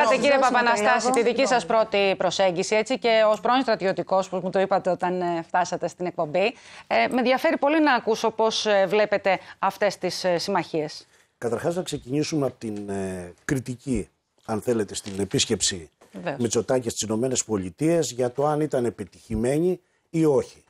Αντανακλάτε, κύριε Παπαναστάση, τη δική σας πρώτη προσέγγιση έτσι, και ως πρώην στρατιωτικός, που μου το είπατε όταν ε, φτάσατε στην εκπομπή. Ε, με ενδιαφέρει πολύ να ακούσω πώς ε, βλέπετε αυτές τις ε, συμμαχίες. Καταρχάς, να ξεκινήσουμε από την κριτική, αν θέλετε, στην επίσκεψη με Μητσοτάκης στις ΗΠΑ για το αν ήταν επιτυχημένη ή όχι.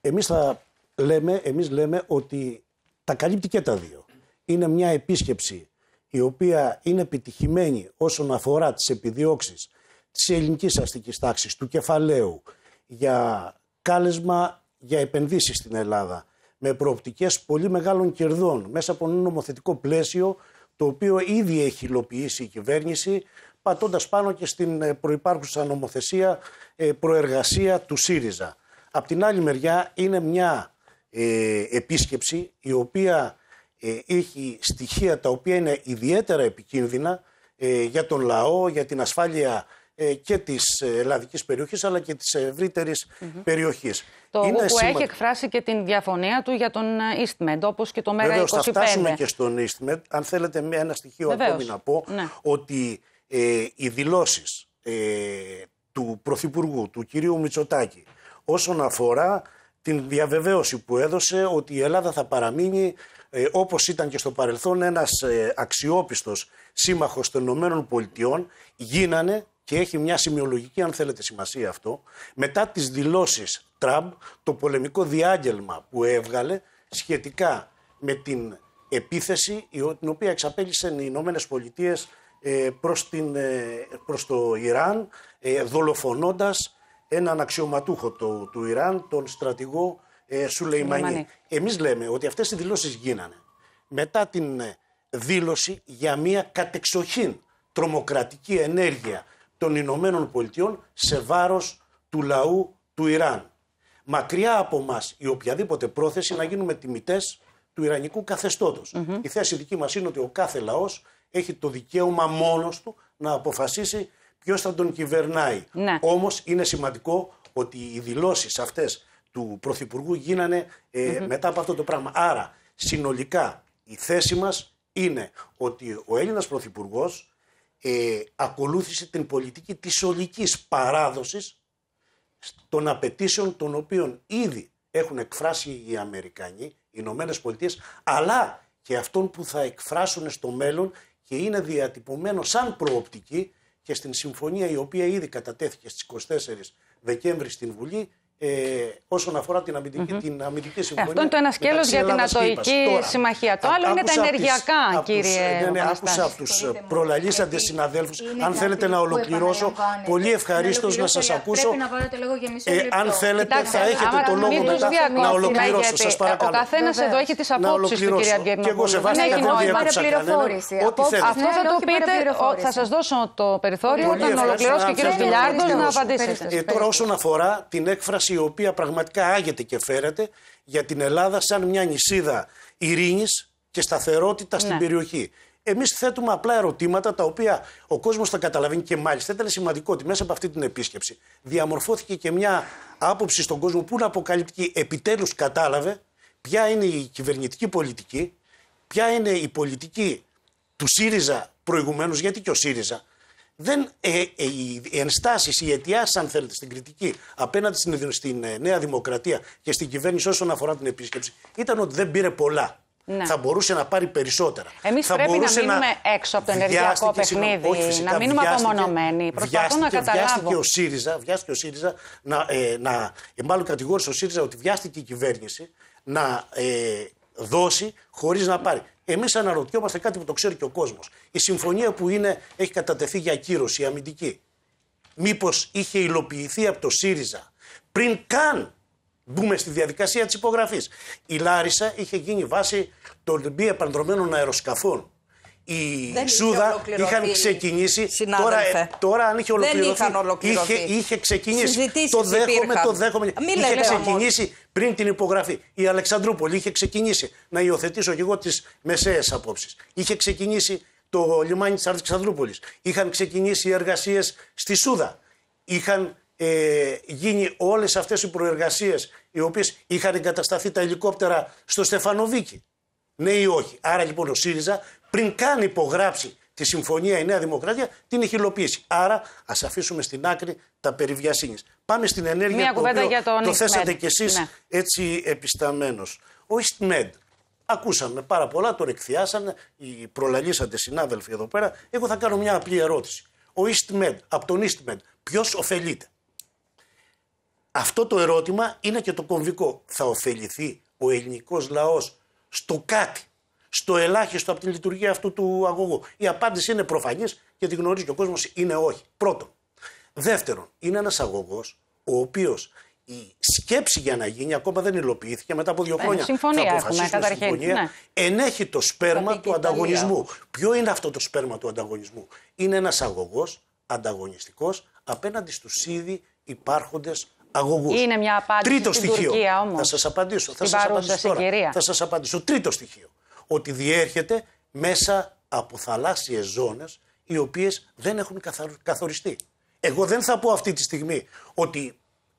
Εμείς θα λέμε, εμείς λέμε ότι τα καλύπτει και τα δύο. Είναι μια επίσκεψη η οποία είναι επιτυχημένη όσον αφορά τις επιδιώξεις της ελληνικής αστικής τάξης, του κεφαλαίου, για κάλεσμα για επενδύσεις στην Ελλάδα, με προοπτικές πολύ μεγάλων κερδών, μέσα από ένα νομοθετικό πλαίσιο, το οποίο ήδη έχει υλοποιήσει η κυβέρνηση, πατώντας πάνω και στην ε, προϋπάρχουσα νομοθεσία ε, προεργασία του ΣΥΡΙΖΑ. Απ' την άλλη μεριά είναι μια ε, επίσκεψη η οποία ε, έχει στοιχεία τα οποία είναι ιδιαίτερα επικίνδυνα ε, για τον λαό, για την ασφάλεια ε, και της ελλαδικής περιοχής αλλά και της ευρύτερης περιοχής. Το είναι που έχει εκφράσει και την διαφωνία του για τον EastMed, όπως και το ΜΕΡΑ25. θα φτάσουμε και στον EastMed. Αν θέλετε, ένα στοιχείο Βεβαίως. ακόμη να πω ναι. ότι ε, οι δηλώσεις του Πρωθυπουργού, του κυρίου Μητσοτάκη, όσον αφορά την διαβεβαίωση που έδωσε ότι η Ελλάδα θα παραμείνει ε, όπως ήταν και στο παρελθόν ένας ε, αξιόπιστος σύμμαχος των Ηνωμένων Πολιτειών, γίνανε και έχει μια σημειολογική αν θέλετε σημασία αυτό, μετά τις δηλώσεις Τραμπ, το πολεμικό διάγγελμα που έβγαλε σχετικά με την επίθεση την οποία εξαπέλυσαν οι Ηνωμένες Πολιτείες ε, προς, ε, προς το Ιράν ε, δολοφονώντας έναν αξιωματούχο του, του Ιράν, τον στρατηγό ε, Σουλεϊμανή. Εμείς λέμε ότι αυτές οι δηλώσεις γίνανε μετά την ε, δήλωση για μια κατεξοχήν τρομοκρατική ενέργεια των Ηνωμένων Πολιτειών σε βάρος του λαού του Ιράν. Μακριά από εμά η οποιαδήποτε πρόθεση να γίνουμε τιμητές του Ιρανικού Η θέση δική μας είναι ότι ο κάθε λαός έχει το δικαίωμα μόνος του να αποφασίσει ποιος θα τον κυβερνάει. Ναι. Όμως είναι σημαντικό ότι οι δηλώσεις αυτές του Πρωθυπουργού γίνανε ε, μετά από αυτό το πράγμα. Άρα, συνολικά η θέση μας είναι ότι ο Έλληνας Πρωθυπουργός ε, ακολούθησε την πολιτική της ολικής παράδοσης των απαιτήσεων των οποίων ήδη έχουν εκφράσει οι Αμερικανοί, οι Ηνωμένες Πολιτείες, αλλά και αυτών που θα εκφράσουν στο μέλλον και είναι διατυπωμένο σαν προοπτική και στην συμφωνία η οποία ήδη κατατέθηκε στις 24 Δεκέμβρη στην Βουλή ε, όσον αφορά την αμυντική, mm-hmm. την αμυντική ε, συμφωνία. Αυτό είναι το ένα σκέλος για την Ατοϊκή Συμμαχία. Το άλλο είναι τα ενεργειακά, κύριε. Ε, ναι, ναι, άκουσα από τους ε, προλαλήσαντες συναδέλφου. Αν θέλετε να ολοκληρώσω, πολύ ευχαρίστως να σας ακούσω. Αν θέλετε, θα έχετε το λόγο μετά να ολοκληρώσω. Σα παρακαλώ. Ο καθένας εδώ έχει τις απόψει του, κύριε Αγκέρνη. Και εγώ σεβάστηκα, ναι, δεν διέκοψα Αυτό θα το πείτε, θα σας δώσω το περιθώριο όταν ολοκληρώσει και ο κύριος Βιλιάρντο να απαντήσετε. Τώρα, όσον αφορά την έκφραση η οποία πραγματικά άγεται και φέρεται για την Ελλάδα σαν μια νησίδα ειρήνης και σταθερότητα στην ναι. περιοχή. Εμείς θέτουμε απλά ερωτήματα τα οποία ο κόσμος θα καταλαβαίνει και μάλιστα ήταν σημαντικό ότι μέσα από αυτή την επίσκεψη διαμορφώθηκε και μια άποψη στον κόσμο που είναι αποκαλυπτική. επιτέλους κατάλαβε ποια είναι η κυβερνητική πολιτική, ποια είναι η πολιτική του ΣΥΡΙΖΑ προηγουμένως, γιατί και ο ΣΥΡΙΖΑ δεν, ε, ε, οι ενστάσεις, οι αιτιάσεις, αν θέλετε, στην κριτική απέναντι στην, στην ε, Νέα Δημοκρατία και στην κυβέρνηση όσον αφορά την επίσκεψη ήταν ότι δεν πήρε πολλά. Ναι. Θα μπορούσε να πάρει περισσότερα. Εμείς πρέπει να μείνουμε να... έξω από το ενεργειακό παιχνίδι, όχι, φυσικά, να μείνουμε βιάστηκε, απομονωμένοι. Προσπαθώ να καταλάβω. Βιάστηκε ο ΣΥΡΙΖΑ, να, ε, να, ε, μάλλον κατηγόρησε ο ΣΥΡΙΖΑ ότι βιάστηκε η κυβέρνηση να ε, δώσει χωρίς να πάρει. Εμείς αναρωτιόμαστε κάτι που το ξέρει και ο κόσμος. Η συμφωνία που είναι, έχει κατατεθεί για ακύρωση, αμυντική. Μήπως είχε υλοποιηθεί από το ΣΥΡΙΖΑ πριν καν μπούμε στη διαδικασία της υπογραφής. Η Λάρισα είχε γίνει βάση των μη επανδρομένων αεροσκαφών η Σούδα είχαν ξεκινήσει. Τώρα, ε, τώρα, αν είχε ολοκληρωθεί. Δεν είχαν ολοκληρωθεί. Είχε, ξεκινήσει. το δέχομαι, το δέχομαι. είχε ξεκινήσει πριν την υπογραφή. Η Αλεξανδρούπολη είχε ξεκινήσει. Να υιοθετήσω και εγώ τις μεσαίες απόψεις. Είχε ξεκινήσει το λιμάνι της Αλεξανδρούπολης. Είχαν ξεκινήσει οι εργασίες στη Σούδα. Είχαν ε, γίνει όλες αυτές οι προεργασίες οι οποίες είχαν εγκατασταθεί τα ελικόπτερα στο Στεφανοβίκη. Ναι ή όχι. Άρα λοιπόν ο ΣΥΡΙΖΑ πριν καν υπογράψει τη συμφωνία η Νέα Δημοκρατία, την έχει υλοποιήσει. Άρα ας αφήσουμε στην άκρη τα περιβιασύνη. Πάμε στην ενέργεια που το θέσατε κι εσείς ναι. έτσι επισταμμένο. Ο EastMed. Ακούσαμε πάρα πολλά, τον εκθιάσανε, οι προλαλήσατε συνάδελφοι εδώ πέρα. Εγώ θα κάνω μια απλή ερώτηση. Ο EastMed, από τον EastMed, ποιος ωφελείται. Αυτό το ερώτημα είναι και το κομβικό. Θα ωφεληθεί ο ελληνικός λαός στο κάτι στο ελάχιστο από τη λειτουργία αυτού του αγωγού. Η απάντηση είναι προφανής και τη γνωρίζει και ο κόσμος είναι όχι. Πρώτον. Δεύτερον, είναι ένας αγωγός ο οποίος η σκέψη για να γίνει ακόμα δεν υλοποιήθηκε μετά από δύο ε, χρόνια. Συμφωνία, θα αποφασίσουμε καταρχήν, συμφωνία. Ναι. Ενέχει το σπέρμα του ανταγωνισμού. Ποιο είναι αυτό το σπέρμα του ανταγωνισμού. Είναι ένας αγωγός ανταγωνιστικός απέναντι στους ήδη υπάρχοντες αγωγούς. Είναι μια απάντηση στην στοιχείο. όμως. Θα σας απαντήσω. θα σας απαντήσω Θα σας απαντήσω. Τρίτο στοιχείο ότι διέρχεται μέσα από θαλάσσιες ζώνες οι οποίες δεν έχουν καθοριστεί. Εγώ δεν θα πω αυτή τη στιγμή ότι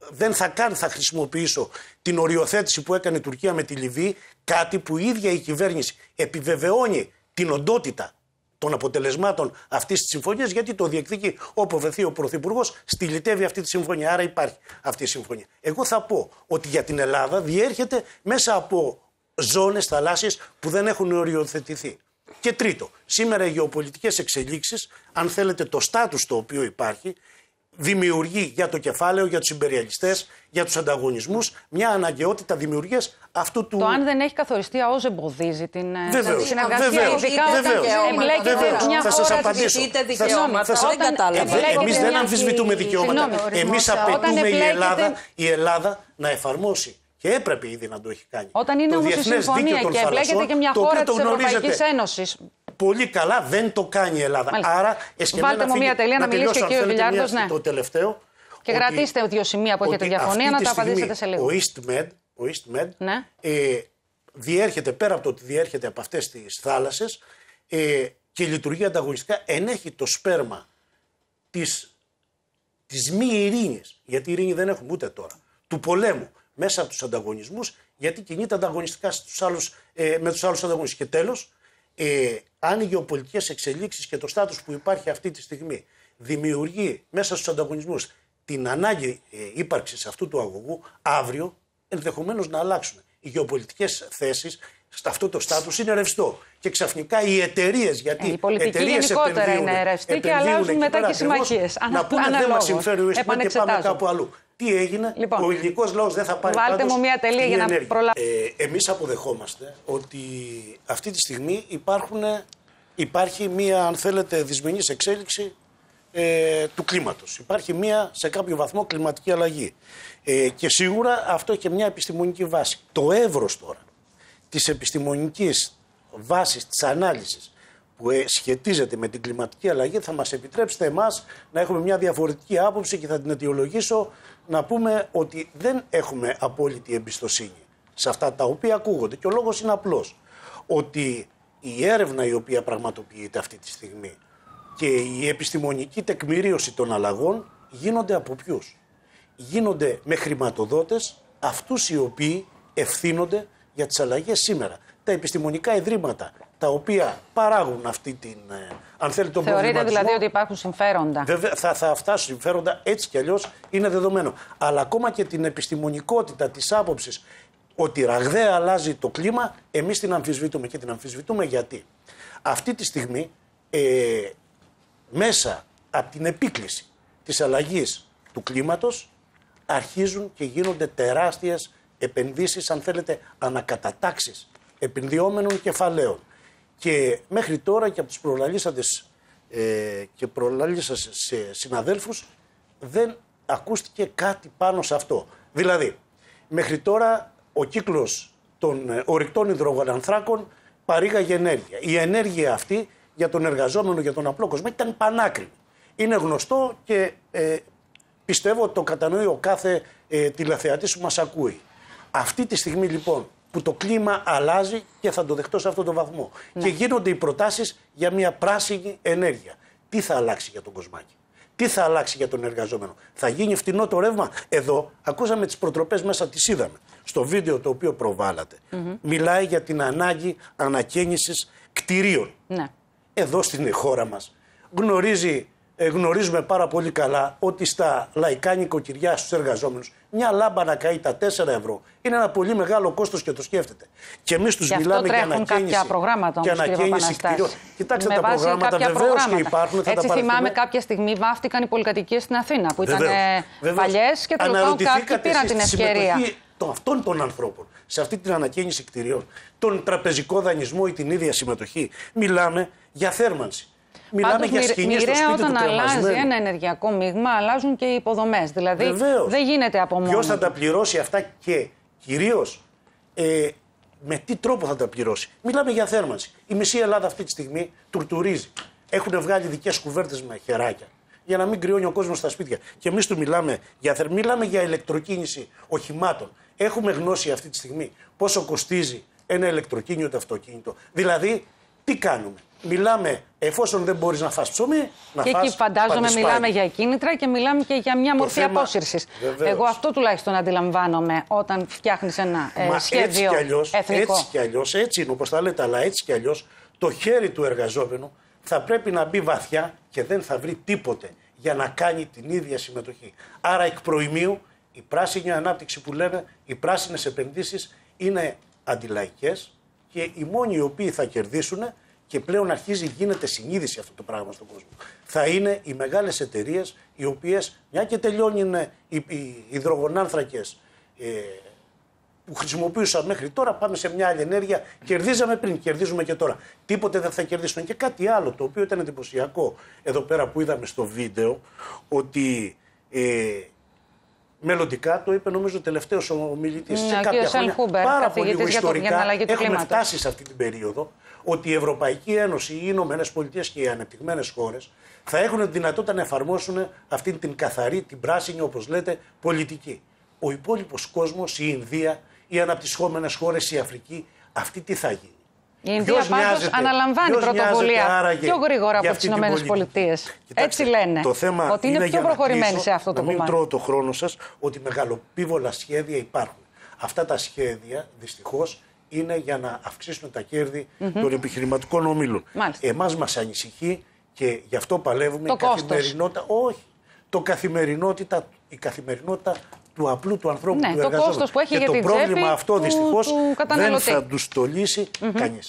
δεν θα καν θα χρησιμοποιήσω την οριοθέτηση που έκανε η Τουρκία με τη Λιβύη, κάτι που η ίδια η κυβέρνηση επιβεβαιώνει την οντότητα των αποτελεσμάτων αυτής της συμφωνίας, γιατί το διεκδίκει όπου βρεθεί ο Πρωθυπουργός, στυλιτεύει αυτή τη συμφωνία. Άρα υπάρχει αυτή η συμφωνία. Εγώ θα πω ότι για την Ελλάδα διέρχεται μέσα από ζώνες θαλάσσιες που δεν έχουν οριοθετηθεί. Και τρίτο, σήμερα οι γεωπολιτικές εξελίξεις, αν θέλετε το στάτους το οποίο υπάρχει, δημιουργεί για το κεφάλαιο, για τους υπεριαλιστέ, για τους ανταγωνισμούς, μια αναγκαιότητα δημιουργίας αυτού του. Το αν δεν έχει καθοριστεί ΑΟΣ εμποδίζει την συνεργασία, ε, ειδικά όταν εμπλέκεται μια θα σας απαντήσω. δικαιώματα. Δεν Εμείς δεν αμφισβητούμε δικαιώματα. Εμεί απαιτούμε η Ελλάδα, η Ελλάδα να εφαρμόσει και έπρεπε ήδη να το έχει κάνει. Όταν είναι όμως η συμφωνία και εμπλέκεται και μια χώρα τη Ευρωπαϊκής Ένωσης. Πολύ καλά, δεν το κάνει η Ελλάδα. Μάλιστα. Άρα, Βάλτε μου μία τελεία να μιλήσει και ο κ. Βιλιάρδο. Ναι. Το τελευταίο. Και ότι, κρατήστε δύο σημεία που έχετε διαφωνία να τα απαντήσετε σε λίγο. Ο EastMed, ο EastMed ναι. ε, διέρχεται, πέρα από το ότι διέρχεται από αυτές τις θάλασσες ε, και λειτουργεί ανταγωνιστικά, ενέχει το σπέρμα της της μη ειρήνης. Γιατί ειρήνη δεν έχουμε ούτε τώρα. Του πολέμου μέσα από τους ανταγωνισμούς, γιατί κινείται ανταγωνιστικά στους άλλους, ε, με τους άλλους ανταγωνιστές. Και τέλος, ε, αν οι γεωπολιτικές εξελίξεις και το στάτους που υπάρχει αυτή τη στιγμή δημιουργεί μέσα στους ανταγωνισμούς την ανάγκη ε, ύπαρξης αυτού του αγωγού, αύριο ενδεχομένως να αλλάξουν. Οι γεωπολιτικές θέσεις σε αυτό το στάτους είναι ρευστό. Και ξαφνικά οι εταιρείες, γιατί ε, οι εταιρείες γενικότερα είναι ρευστοί και αλλάζουν μετά και συμμαχίες. Να πούνε δεν μας συμφέρει ο και πάμε κάπου αλλού τι έγινε, λοιπόν, ο ελληνικό λαός δεν θα πάρει Βάλτε μου μια τελεία για να προλάβω. Ε, Εμείς αποδεχόμαστε ότι αυτή τη στιγμή υπάρχουν, υπάρχει μια, αν θέλετε, δυσμενής εξέλιξη ε, του κλίματος. Υπάρχει μια, σε κάποιο βαθμό, κλιματική αλλαγή. Ε, και σίγουρα αυτό έχει μια επιστημονική βάση. Το εύρος τώρα της επιστημονικής βάσης της ανάλυσης που ε, σχετίζεται με την κλιματική αλλαγή θα μας επιτρέψετε εμάς να έχουμε μια διαφορετική άποψη και θα την αιτιολογήσω να πούμε ότι δεν έχουμε απόλυτη εμπιστοσύνη σε αυτά τα οποία ακούγονται και ο λόγος είναι απλός ότι η έρευνα η οποία πραγματοποιείται αυτή τη στιγμή και η επιστημονική τεκμηρίωση των αλλαγών γίνονται από ποιους. Γίνονται με χρηματοδότες αυτούς οι οποίοι ευθύνονται για τις αλλαγές σήμερα. Τα επιστημονικά ιδρύματα τα οποία παράγουν αυτή την. Ε, αν τον Θεωρείτε δηλαδή ότι υπάρχουν συμφέροντα. Βέβαια, θα, θα φτάσουν συμφέροντα έτσι κι αλλιώς είναι δεδομένο. Αλλά ακόμα και την επιστημονικότητα της άποψης ότι ραγδαία αλλάζει το κλίμα, εμείς την αμφισβητούμε. Και την αμφισβητούμε γιατί αυτή τη στιγμή ε, μέσα από την επίκληση της αλλαγής του κλίματος αρχίζουν και γίνονται τεράστιες επενδύσεις, αν θέλετε, ανακατατάξεις επενδυόμενων κεφαλαίων. Και μέχρι τώρα και από τους προλαλήσαντες ε, και προλαλήσαντες σε συναδέλφους δεν ακούστηκε κάτι πάνω σε αυτό. Δηλαδή, μέχρι τώρα ο κύκλος των ορεικτών ορυκτών υδρογονανθράκων παρήγαγε ενέργεια. Η ενέργεια αυτή για τον εργαζόμενο, για τον απλό κόσμο ήταν πανάκριβη. Είναι γνωστό και ε, πιστεύω το κατανοεί ο κάθε ε, τηλεθεατής που μας ακούει. Αυτή τη στιγμή λοιπόν που το κλίμα αλλάζει και θα το δεχτώ σε αυτόν τον βαθμό. Ναι. Και γίνονται οι προτάσεις για μια πράσινη ενέργεια. Τι θα αλλάξει για τον κοσμάκι. Τι θα αλλάξει για τον εργαζόμενο. Θα γίνει φτηνό το ρεύμα. Εδώ ακούσαμε τις προτροπές μέσα, τις είδαμε. Στο βίντεο το οποίο Μιλάει για την ανάγκη ανακαίνησης κτηρίων. Ναι. Εδώ στην χώρα μας γνωρίζει ε, γνωρίζουμε πάρα πολύ καλά ότι στα λαϊκά νοικοκυριά στους εργαζόμενους μια λάμπα να καεί τα 4 ευρώ είναι ένα πολύ μεγάλο κόστος και το σκέφτεται. Και εμείς τους μιλάμε για ανακαίνιση. Κάποια προγράμματα όμως, και ανακαίνιση κτηρίων. Κοιτάξτε τα προγράμματα, βεβαίως και υπάρχουν. Έτσι θυμάμαι κάποια στιγμή βάφτηκαν οι πολυκατοικίες στην Αθήνα που ήταν ε, παλιές και τελικά κάποιοι πήραν την ευκαιρία των αυτών των ανθρώπων σε αυτή την ανακαίνιση κτηρίων, τον τραπεζικό δανεισμό ή την ίδια συμμετοχή, μιλάμε για θέρμανση. Μιλάμε Πάντως, για σκηνή μοιραία στο σπίτι όταν του αλλάζει ένα ενεργειακό μείγμα, αλλάζουν και οι υποδομές. Δηλαδή δεν γίνεται από μόνο. Ποιο θα τα πληρώσει αυτά και κυρίως ε, με τι τρόπο θα τα πληρώσει. Μιλάμε για θέρμανση. Η μισή Ελλάδα αυτή τη στιγμή τουρτουρίζει. Έχουν βγάλει δικές κουβέρτες με χεράκια για να μην κρυώνει ο κόσμος στα σπίτια. Και εμείς του μιλάμε για θερ... μιλάμε για ηλεκτροκίνηση οχημάτων. Έχουμε γνώση αυτή τη στιγμή πόσο κοστίζει ένα ηλεκτροκίνητο αυτοκίνητο. Δηλαδή, τι κάνουμε μιλάμε εφόσον δεν μπορείς να φας ψωμί, να Και εκεί φαντάζομαι μιλάμε για κίνητρα και μιλάμε και για μια μορφή θέμα... απόσυρσης. Εγώ αυτό τουλάχιστον αντιλαμβάνομαι όταν φτιάχνεις ένα ε, Μα σχέδιο έτσι κι αλλιώς, Έτσι κι αλλιώς, έτσι είναι όπως τα λέτε, αλλά έτσι κι αλλιώς το χέρι του εργαζόμενου θα πρέπει να μπει βαθιά και δεν θα βρει τίποτε για να κάνει την ίδια συμμετοχή. Άρα εκ προημίου η πράσινη ανάπτυξη που λέμε, οι πράσινες επενδύσεις είναι αντιλαϊκές και οι μόνοι οι οποίοι θα κερδίσουν και πλέον αρχίζει γίνεται συνείδηση αυτό το πράγμα στον κόσμο. Θα είναι οι μεγάλες εταιρείες οι οποίες, μια και τελειώνουν οι, οι υδρογονάνθρακες ε, που χρησιμοποιούσαν μέχρι τώρα, πάμε σε μια άλλη ενέργεια. Κερδίζαμε πριν, κερδίζουμε και τώρα. Τίποτε δεν θα κερδίσουν. Και κάτι άλλο το οποίο ήταν εντυπωσιακό εδώ πέρα που είδαμε στο βίντεο, ότι ε, Μελλοντικά το είπε νομίζω τελευταίο ο μιλητή. Ναι, σε κάποια χρόνια, Χούμπερ, πάρα πολύ ιστορικά, έχουμε κλίματος. φτάσει σε αυτή την περίοδο ότι η Ευρωπαϊκή Ένωση, οι Ηνωμένες Πολιτείες και οι ανεπτυγμένες χώρες θα έχουν τη δυνατότητα να εφαρμόσουν αυτή την καθαρή, την πράσινη, όπως λέτε, πολιτική. Ο υπόλοιπος κόσμος, η Ινδία, οι αναπτυσσόμενες χώρες, η Αφρική, αυτή τι θα γίνει. Η Ινδία πάντω αναλαμβάνει πρωτοβουλία πιο γρήγορα από τις ΗΠΑ. Πολιτείες. Έτσι λένε. Το θέμα ότι είναι, είναι πιο προχωρημένη σε αυτό το κομμάτι. μην τρώω το χρόνο σας ότι μεγαλοπίβολα σχέδια υπάρχουν. Αυτά τα σχέδια δυστυχώς είναι για να αυξήσουν τα κερδη των επιχειρηματικών ομίλων. Εμάς μας ανησυχεί και γι' αυτό παλεύουμε το η καθημερινότητα. Όχι. Το καθημερινότητα, η καθημερινότητα του απλού του ανθρώπου ναι, του εργαζόμενου. Το κόστος που έχει και το πρόβλημα αυτό δυστυχώ δεν θα του το mm -hmm. κανεί.